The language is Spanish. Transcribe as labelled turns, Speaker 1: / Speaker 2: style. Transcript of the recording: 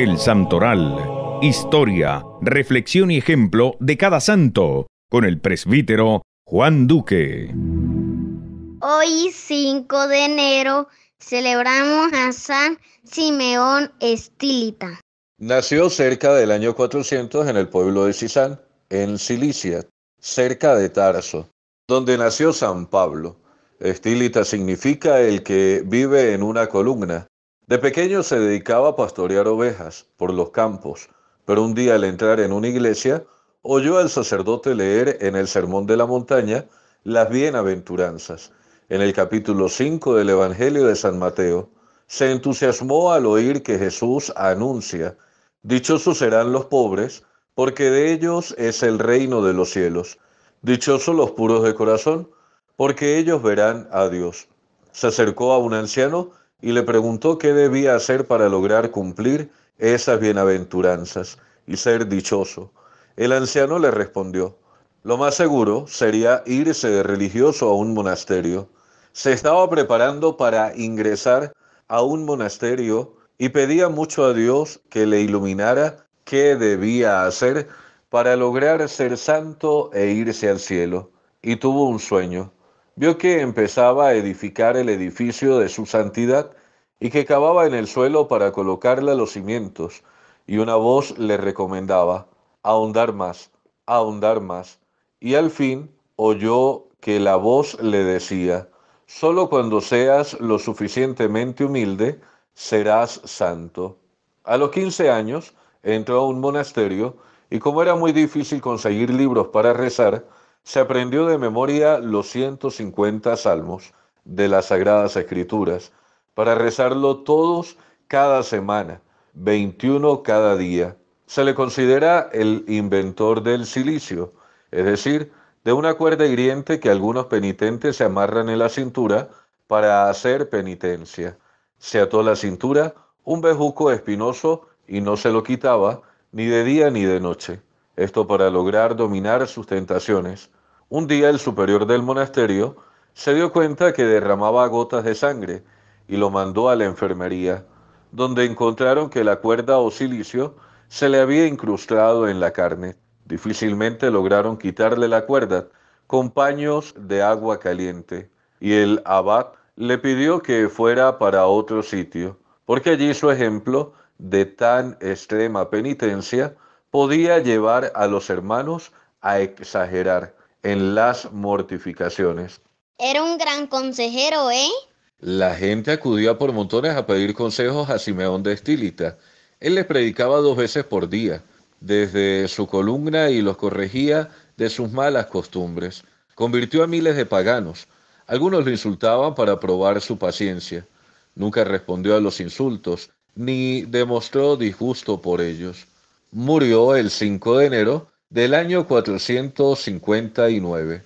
Speaker 1: El Santoral. Historia, reflexión y ejemplo de cada santo. Con el presbítero Juan Duque.
Speaker 2: Hoy 5 de enero celebramos a San Simeón Estilita.
Speaker 1: Nació cerca del año 400 en el pueblo de Cisán, en Cilicia, cerca de Tarso, donde nació San Pablo. Estilita significa el que vive en una columna. De pequeño se dedicaba a pastorear ovejas por los campos, pero un día al entrar en una iglesia, oyó al sacerdote leer en el Sermón de la Montaña las bienaventuranzas. En el capítulo 5 del Evangelio de San Mateo, se entusiasmó al oír que Jesús anuncia, Dichosos serán los pobres, porque de ellos es el reino de los cielos. Dichosos los puros de corazón, porque ellos verán a Dios. Se acercó a un anciano, y le preguntó qué debía hacer para lograr cumplir esas bienaventuranzas y ser dichoso. El anciano le respondió, lo más seguro sería irse de religioso a un monasterio. Se estaba preparando para ingresar a un monasterio y pedía mucho a Dios que le iluminara qué debía hacer para lograr ser santo e irse al cielo. Y tuvo un sueño vio que empezaba a edificar el edificio de su santidad y que cavaba en el suelo para colocarle los cimientos, y una voz le recomendaba ahondar más, ahondar más, y al fin oyó que la voz le decía, solo cuando seas lo suficientemente humilde, serás santo. A los 15 años entró a un monasterio y como era muy difícil conseguir libros para rezar, se aprendió de memoria los 150 salmos de las Sagradas Escrituras para rezarlo todos cada semana, 21 cada día. Se le considera el inventor del silicio, es decir, de una cuerda hiriente que algunos penitentes se amarran en la cintura para hacer penitencia. Se ató la cintura un bejuco espinoso y no se lo quitaba ni de día ni de noche esto para lograr dominar sus tentaciones. Un día el superior del monasterio se dio cuenta que derramaba gotas de sangre y lo mandó a la enfermería, donde encontraron que la cuerda o silicio se le había incrustado en la carne. Difícilmente lograron quitarle la cuerda con paños de agua caliente, y el abad le pidió que fuera para otro sitio, porque allí su ejemplo de tan extrema penitencia podía llevar a los hermanos a exagerar en las mortificaciones.
Speaker 2: Era un gran consejero, ¿eh?
Speaker 1: La gente acudía por montones a pedir consejos a Simeón de Estilita. Él les predicaba dos veces por día, desde su columna y los corregía de sus malas costumbres. Convirtió a miles de paganos. Algunos lo insultaban para probar su paciencia. Nunca respondió a los insultos, ni demostró disgusto por ellos murió el 5 de enero del año 459.